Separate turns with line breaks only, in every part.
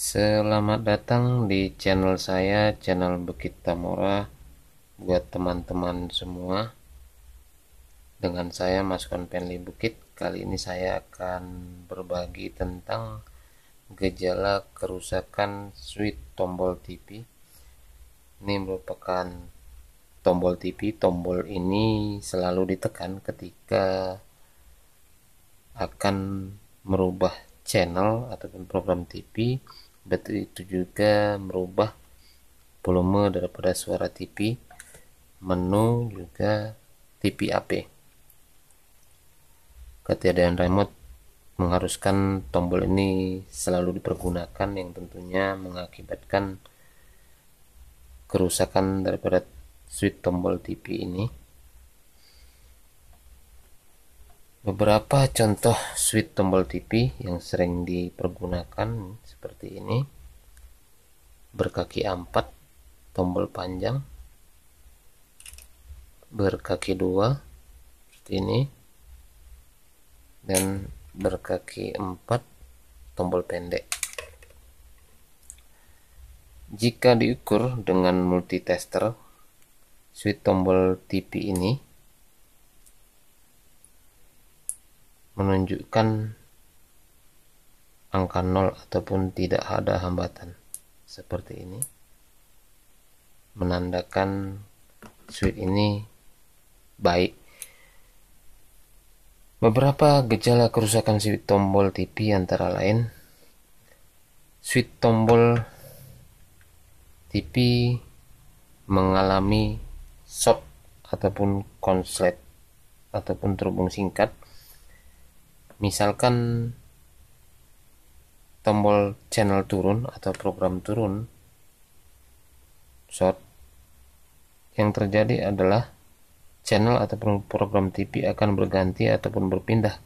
Selamat datang di channel saya, channel Bukit Tamora, buat teman-teman semua. Dengan saya Mas Penli Bukit, kali ini saya akan berbagi tentang gejala kerusakan switch tombol TV. Ini merupakan tombol TV, tombol ini selalu ditekan ketika akan merubah channel ataupun program TV berarti itu juga merubah volume daripada suara TV menu juga TV AP ketiadaan remote mengharuskan tombol ini selalu dipergunakan yang tentunya mengakibatkan kerusakan daripada switch tombol TV ini beberapa contoh switch tombol TV yang sering dipergunakan seperti ini berkaki 4 tombol panjang berkaki 2 seperti ini dan berkaki 4 tombol pendek jika diukur dengan multitester switch tombol TV ini menunjukkan angka 0 ataupun tidak ada hambatan seperti ini menandakan switch ini baik beberapa gejala kerusakan switch tombol TV antara lain switch tombol TV mengalami short ataupun konslet ataupun terhubung singkat misalkan tombol channel turun atau program turun short yang terjadi adalah channel atau program TV akan berganti ataupun berpindah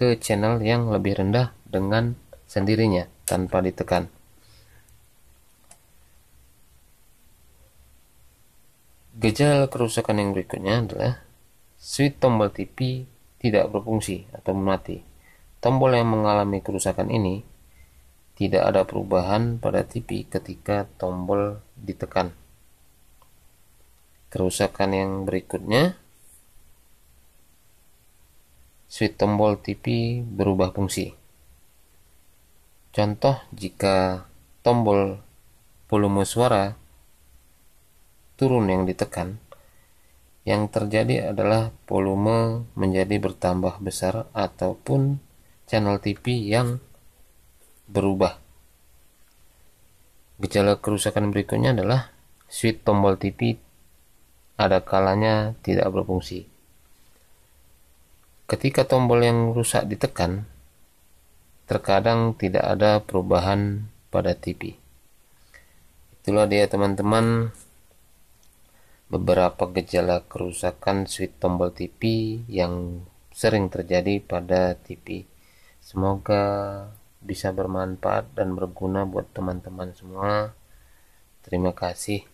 ke channel yang lebih rendah dengan sendirinya tanpa ditekan gejala kerusakan yang berikutnya adalah switch tombol TV tidak berfungsi atau mati tombol yang mengalami kerusakan ini tidak ada perubahan pada TV ketika tombol ditekan. Kerusakan yang berikutnya, switch tombol TV berubah fungsi. Contoh jika tombol volume suara turun yang ditekan, yang terjadi adalah volume menjadi bertambah besar ataupun channel TV yang berubah. Gejala kerusakan berikutnya adalah switch tombol TV ada kalanya tidak berfungsi. Ketika tombol yang rusak ditekan, terkadang tidak ada perubahan pada TV. Itulah dia teman-teman beberapa gejala kerusakan switch tombol TV yang sering terjadi pada TV. Semoga bisa bermanfaat dan berguna buat teman-teman semua. Terima kasih.